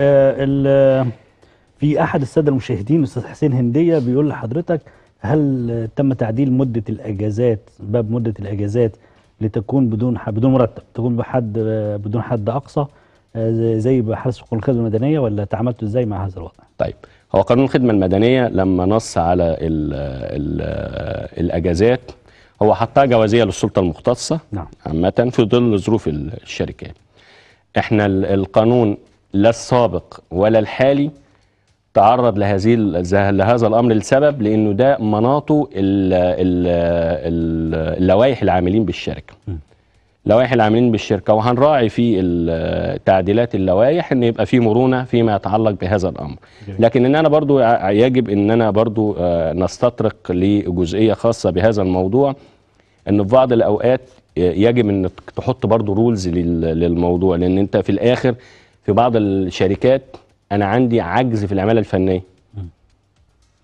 آه، في احد الساده المشاهدين استاذ حسين هنديه بيقول لحضرتك هل تم تعديل مده الاجازات باب مده الاجازات لتكون بدون حد بدون مرتب تكون بحد بدون حد اقصى آه، زي بحرس قانون الخدمه المدنيه ولا تعاملتوا ازاي مع هذا الوضع؟ طيب هو قانون الخدمه المدنيه لما نص على الـ الـ الاجازات هو حطها جوازيه للسلطه المختصه نعم عامه في ظل ظروف الشركات. احنا القانون لا السابق ولا الحالي تعرض لهذه لهذا الامر لسبب لانه ده مناطه اللوائح العاملين بالشركه لوائح العاملين بالشركه وهنراعي في تعديلات اللوائح ان يبقى في مرونه فيما يتعلق بهذا الامر لكن ان انا برضو يجب ان انا برضو آه، نستطرق لجزئيه خاصه بهذا الموضوع ان في بعض الاوقات آه، يجب ان تحط برضو رولز للموضوع لان انت في الاخر في بعض الشركات انا عندي عجز في العماله الفنيه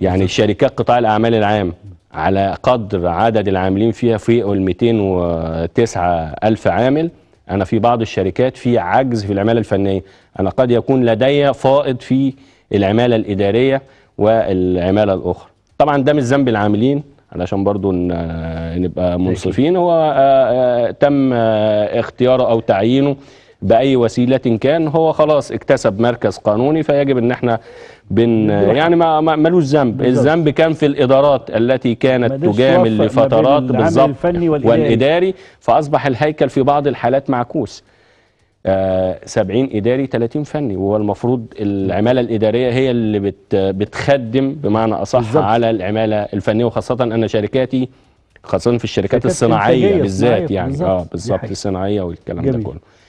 يعني شركات قطاع الاعمال العام على قدر عدد العاملين فيها في ال 209000 عامل انا في بعض الشركات في عجز في العماله الفنيه انا قد يكون لدي فائض في العماله الاداريه والعماله الاخرى طبعا ده مش ذنب العاملين علشان برضو نبقى منصفين هو آه، آه، تم آه، اختياره او تعيينه باي وسيله كان هو خلاص اكتسب مركز قانوني فيجب ان احنا بن يعني ما ملوش ذنب الذنب كان في الادارات التي كانت تجامل لفترات بالظبط والاداري فاصبح الهيكل في بعض الحالات معكوس 70 آه، اداري 30 فني وهو المفروض العماله الاداريه هي اللي بت بتخدم بمعنى اصح بالزبط. على العماله الفنيه وخاصه ان شركاتي خاصه في الشركات الصناعيه بالذات يعني اه بالظبط الصناعيه والكلام ده كله